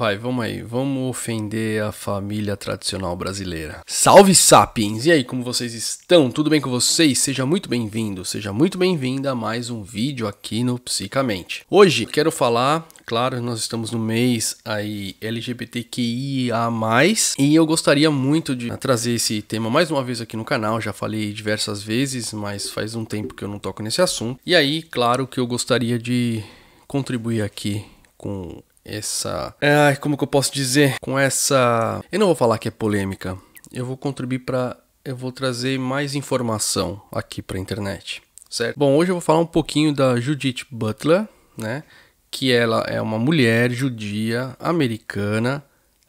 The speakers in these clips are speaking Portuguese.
Vai, vamos aí, vamos ofender a família tradicional brasileira. Salve Sapiens! E aí, como vocês estão? Tudo bem com vocês? Seja muito bem-vindo, seja muito bem-vinda a mais um vídeo aqui no Psicamente. Hoje quero falar claro, nós estamos no mês aí LGBTQIA+, e eu gostaria muito de trazer esse tema mais uma vez aqui no canal, já falei diversas vezes, mas faz um tempo que eu não toco nesse assunto. E aí, claro que eu gostaria de contribuir aqui com essa. Ai, como que eu posso dizer? Com essa. Eu não vou falar que é polêmica. Eu vou contribuir para. Eu vou trazer mais informação aqui para a internet, certo? Bom, hoje eu vou falar um pouquinho da Judith Butler, né? Que ela é uma mulher judia americana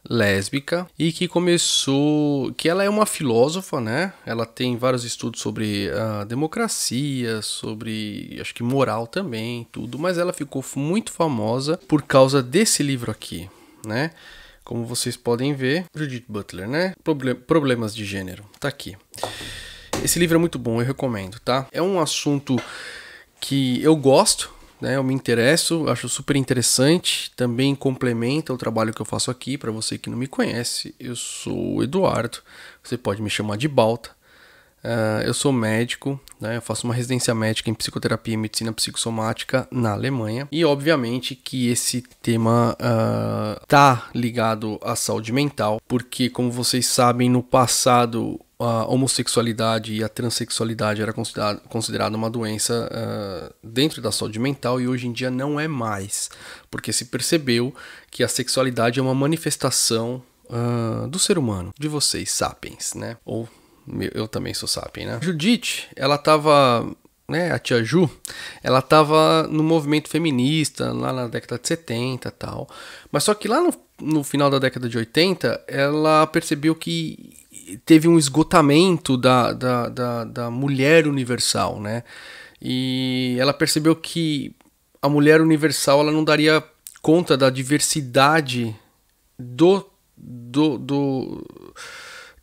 lésbica e que começou, que ela é uma filósofa, né? Ela tem vários estudos sobre a ah, democracia, sobre acho que moral também, tudo, mas ela ficou muito famosa por causa desse livro aqui, né? Como vocês podem ver, Judith Butler, né? Problem problemas de gênero, tá aqui. Esse livro é muito bom, eu recomendo, tá? É um assunto que eu gosto, né? Eu me interesso, acho super interessante, também complementa o trabalho que eu faço aqui. Para você que não me conhece, eu sou Eduardo, você pode me chamar de Balta. Uh, eu sou médico, né? eu faço uma residência médica em psicoterapia e medicina psicossomática na Alemanha. E obviamente que esse tema uh, ligado à saúde mental, porque como vocês sabem, no passado a homossexualidade e a transexualidade era considerada, considerada uma doença uh, dentro da saúde mental e hoje em dia não é mais, porque se percebeu que a sexualidade é uma manifestação uh, do ser humano, de vocês, sapiens, né? Ou eu também sou sapiens, né? Judite, ela tava né, a tia Ju, ela estava no movimento feminista lá na década de 70 tal. Mas só que lá no, no final da década de 80, ela percebeu que teve um esgotamento da, da, da, da mulher universal, né? E ela percebeu que a mulher universal ela não daria conta da diversidade do, do, do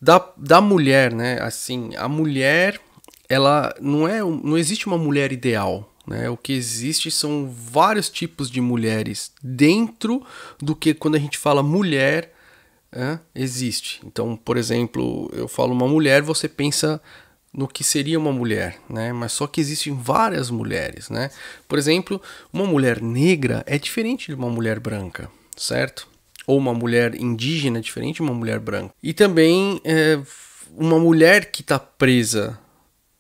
da, da mulher, né? Assim, a mulher ela não é não existe uma mulher ideal, né? O que existe são vários tipos de mulheres dentro do que quando a gente fala mulher é, existe. Então, por exemplo, eu falo uma mulher, você pensa no que seria uma mulher, né? Mas só que existem várias mulheres, né? Por exemplo, uma mulher negra é diferente de uma mulher branca, certo? Ou uma mulher indígena é diferente de uma mulher branca. E também é, uma mulher que está presa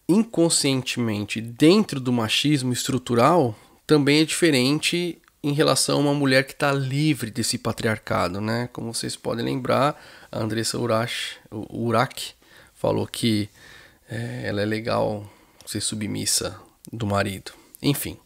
inconscientemente dentro do machismo estrutural também é diferente em relação a uma mulher que está livre desse patriarcado, né? Como vocês podem lembrar, a Andressa Urach, Urach falou que é, ela é legal ser submissa do marido. Enfim,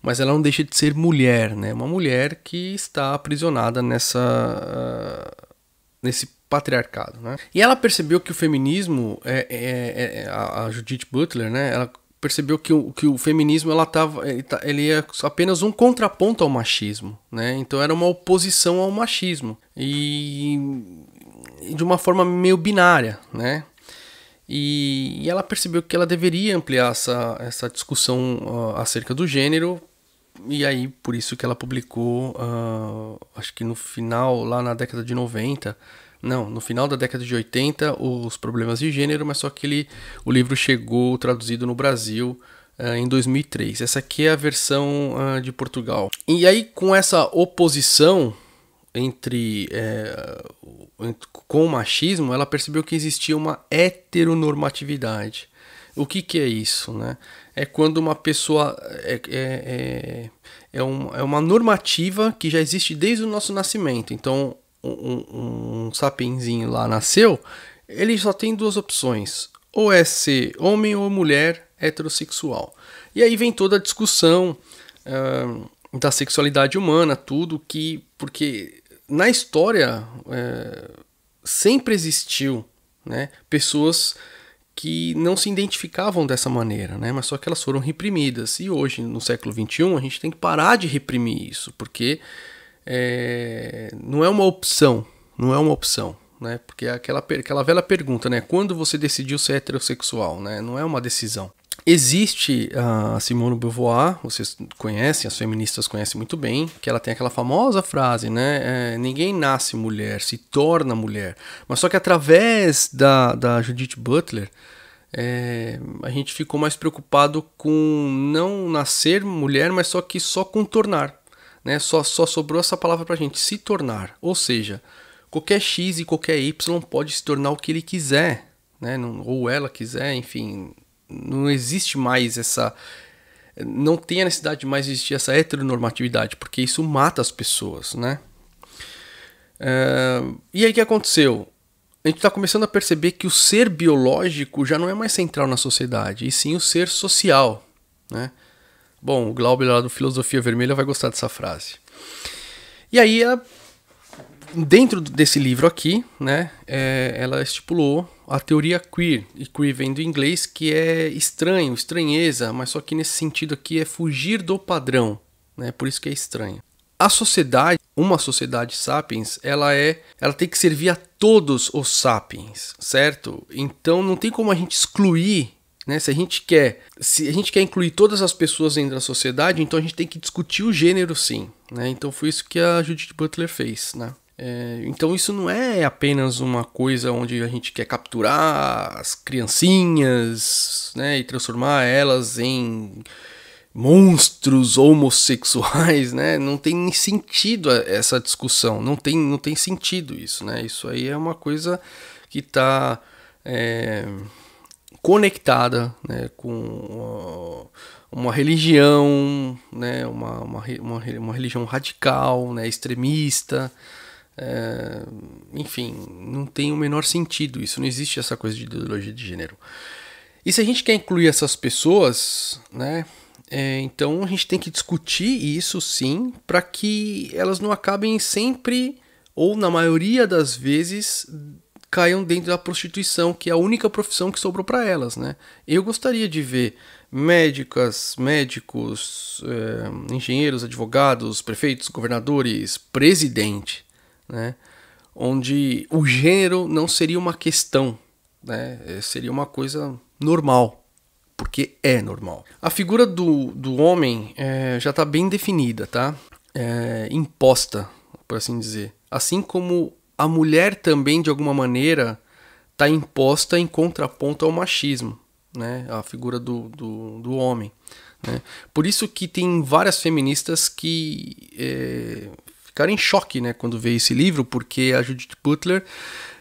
mas ela não deixa de ser mulher, né? Uma mulher que está aprisionada nessa uh, nesse patriarcado, né? E ela percebeu que o feminismo, é, é, é, é a Judith Butler, né? Ela percebeu que o, que o feminismo ela tava, tá, ele é apenas um contraponto ao machismo, né? Então era uma oposição ao machismo e de uma forma meio binária, né? E, e ela percebeu que ela deveria ampliar essa, essa discussão uh, acerca do gênero e aí por isso que ela publicou, uh, acho que no final, lá na década de 90, não, no final da década de 80, os problemas de gênero, mas só que ele, o livro chegou traduzido no Brasil uh, em 2003. Essa aqui é a versão uh, de Portugal. E aí, com essa oposição entre, é, com o machismo, ela percebeu que existia uma heteronormatividade. O que, que é isso? Né? É quando uma pessoa. É, é, é, é um, é uma normativa que já existe desde o nosso nascimento. Então, um, um lá nasceu, ele só tem duas opções: ou é ser homem ou mulher heterossexual. E aí vem toda a discussão uh, da sexualidade humana, tudo que. Porque na história uh, sempre existiu né, pessoas que não se identificavam dessa maneira, né? mas só que elas foram reprimidas. E hoje, no século XXI, a gente tem que parar de reprimir isso, porque é, não é uma opção, não é uma opção, né? Porque é aquela, aquela velha pergunta, né? Quando você decidiu ser heterossexual, né? Não é uma decisão. Existe a Simone Beauvoir, vocês conhecem, as feministas conhecem muito bem, que ela tem aquela famosa frase, né? É, ninguém nasce mulher, se torna mulher. Mas só que através da, da Judith Butler, é, a gente ficou mais preocupado com não nascer mulher, mas só que só contornar né? Só, só sobrou essa palavra para a gente, se tornar. Ou seja, qualquer x e qualquer y pode se tornar o que ele quiser, né? ou ela quiser, enfim, não existe mais essa não tem a necessidade de mais existir essa heteronormatividade, porque isso mata as pessoas, né? Eh, e aí o que aconteceu? A gente está começando a perceber que o ser biológico já não é mais central na sociedade, e sim o ser social, né? Bom, o Glauber lá do Filosofia Vermelha vai gostar dessa frase. E aí, dentro desse livro aqui, né, é, ela estipulou a teoria queer, e queer vem do inglês, que é estranho, estranheza, mas só que nesse sentido aqui é fugir do padrão, né, por isso que é estranho. A sociedade, uma sociedade sapiens, ela é, ela tem que servir a todos os sapiens, certo? Então não tem como a gente excluir né? Se a gente quer, se a gente quer incluir todas as pessoas dentro da sociedade, então a gente tem que discutir o gênero, sim, né? Então foi isso que a Judith Butler fez, né? É, então isso não é apenas uma coisa onde a gente quer capturar as criancinhas, né, e transformar elas em monstros homossexuais, né? Não tem sentido essa discussão, não tem, não tem sentido isso, né? Isso aí é uma coisa que está é, conectada né, com uma, uma religião, né, uma, uma, uma, religião radical, né, extremista. É, enfim, não tem o menor sentido isso, não existe essa coisa de ideologia de gênero. E se a gente quer incluir essas pessoas, né, é, então a gente tem que discutir isso sim, para que elas não acabem sempre ou na maioria das vezes caiam dentro da prostituição, que é a única profissão que sobrou para elas. Né? Eu gostaria de ver médicas, médicos, eh, engenheiros, advogados, prefeitos, governadores, presidente, né? onde o gênero não seria uma questão, né? Eh, seria uma coisa normal, porque é normal. A figura do, do homem eh, já está bem definida, tá? É, imposta, por assim dizer. Assim como a mulher também, de alguma maneira, está imposta em contraponto ao machismo, né? A figura do, do, do homem. Né? Por isso que tem várias feministas que é, ficaram em choque né, quando veio esse livro, porque a Judith Butler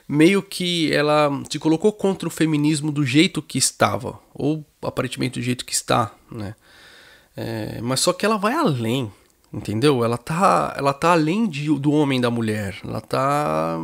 meio que ela se colocou contra o feminismo do jeito que estava, ou aparentemente do jeito que está, né? É, mas só que ela vai além, Entendeu? Ela tá, ela tá além de, do homem e da mulher. Ela tá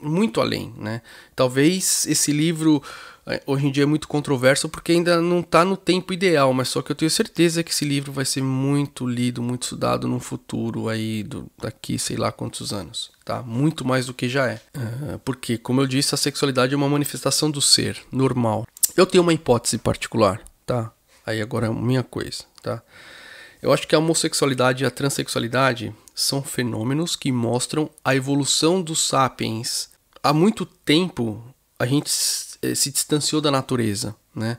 muito além, né? Talvez esse livro eh, hoje em dia é muito controverso porque ainda não está no tempo ideal, mas só que eu tenho certeza que esse livro vai ser muito lido, muito estudado no futuro aí do, daqui sei lá quantos anos, tá? Muito mais do que já é, uh, porque como eu disse a sexualidade é uma manifestação do ser normal. Eu tenho uma hipótese particular, tá? Aí agora é minha coisa, tá? Eu acho que a homossexualidade e a transexualidade são fenômenos que mostram a evolução dos sapiens. Há muito tempo a gente eh, se distanciou da natureza, né?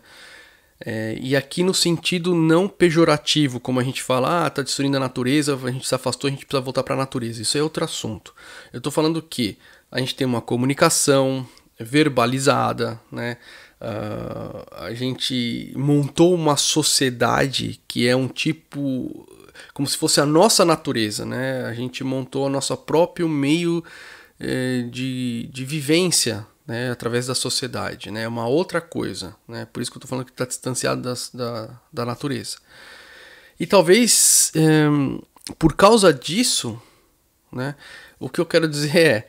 É, e aqui no sentido não pejorativo, como a gente fala, ah, tá destruindo a natureza, a gente se afastou, a gente precisa voltar para a natureza. Isso é outro assunto. Eu estou falando que a gente tem uma comunicação verbalizada, né? Uh, a gente montou uma sociedade que é um tipo como se fosse a nossa natureza, né? A gente montou o nosso próprio meio eh, de, de vivência, né? Através da sociedade, né? É Uma outra coisa, né? Por isso que eu tô falando que está distanciado das, da, da natureza. E talvez eh, por causa disso, né? O que eu quero dizer é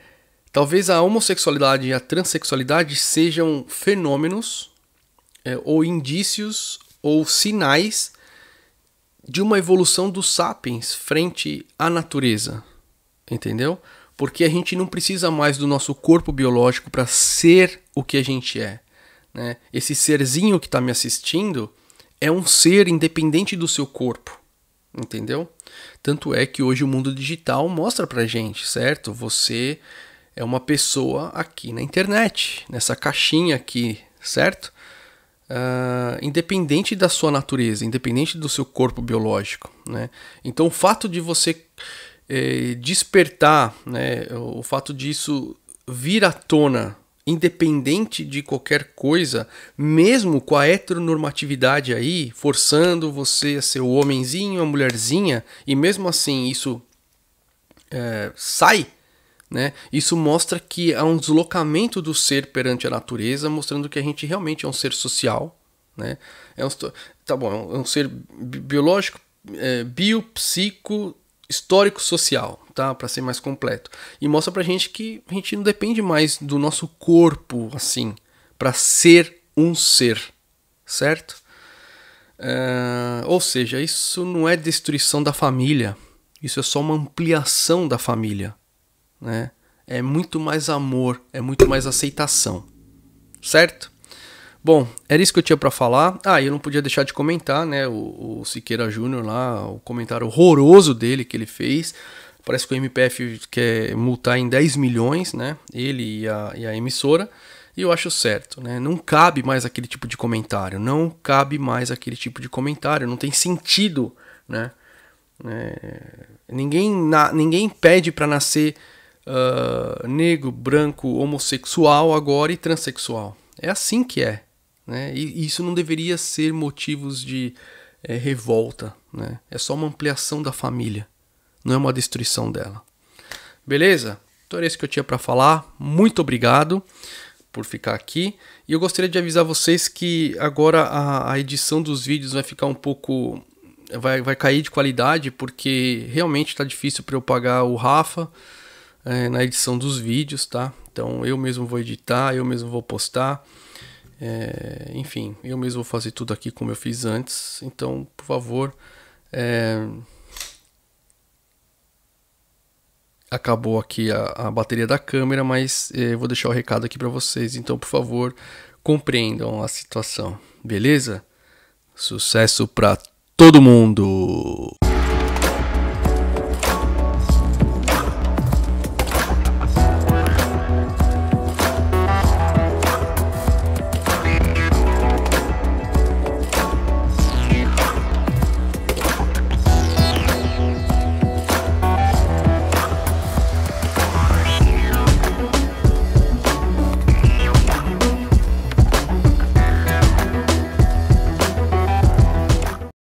Talvez a homossexualidade e a transexualidade sejam fenômenos é, ou indícios ou sinais de uma evolução dos sapiens frente à natureza, entendeu? Porque a gente não precisa mais do nosso corpo biológico para ser o que a gente é. Né? Esse serzinho que está me assistindo é um ser independente do seu corpo, entendeu? Tanto é que hoje o mundo digital mostra para gente, certo? Você é uma pessoa aqui na internet, nessa caixinha aqui, certo? Uh, independente da sua natureza, independente do seu corpo biológico. Né? Então, o fato de você eh, despertar, né, o fato disso vir à tona, independente de qualquer coisa, mesmo com a heteronormatividade aí, forçando você a ser o homenzinho, a mulherzinha, e mesmo assim isso eh, sai né? Isso mostra que há um deslocamento do ser perante a natureza, mostrando que a gente realmente é um ser social. Né? É um, tá bom, é um é ser biológico, é, biopsico, histórico social, tá? Para ser mais completo. E mostra pra gente que a gente não depende mais do nosso corpo assim para ser um ser, certo? É, ou seja, isso não é destruição da família, isso é só uma ampliação da família né? É muito mais amor, é muito mais aceitação. Certo? Bom, era isso que eu tinha para falar. Ah, eu não podia deixar de comentar, né? O, o Siqueira Júnior lá, o comentário horroroso dele que ele fez. Parece que o MPF quer multar em 10 milhões, né? Ele e a, e a emissora. E eu acho certo, né? Não cabe mais aquele tipo de comentário. Não cabe mais aquele tipo de comentário. Não tem sentido, né? É, ninguém, na, ninguém pede para nascer uh, negro, branco, homossexual agora e transexual. É assim que é. Né? E isso não deveria ser motivos de é, revolta. Né? É só uma ampliação da família, não é uma destruição dela. Beleza? Então era isso que eu tinha para falar. Muito obrigado por ficar aqui. E eu gostaria de avisar vocês que agora a, a edição dos vídeos vai ficar um pouco. Vai, vai cair de qualidade, porque realmente está difícil para eu pagar o Rafa é, na edição dos vídeos, tá? Então eu mesmo vou editar, eu mesmo vou postar. É, enfim, eu mesmo vou fazer tudo aqui como eu fiz antes. Então, por favor, é... acabou aqui a, a, bateria da câmera, mas eh, vou deixar o recado aqui para vocês. Então, por favor, compreendam a situação, beleza? Sucesso para todo mundo!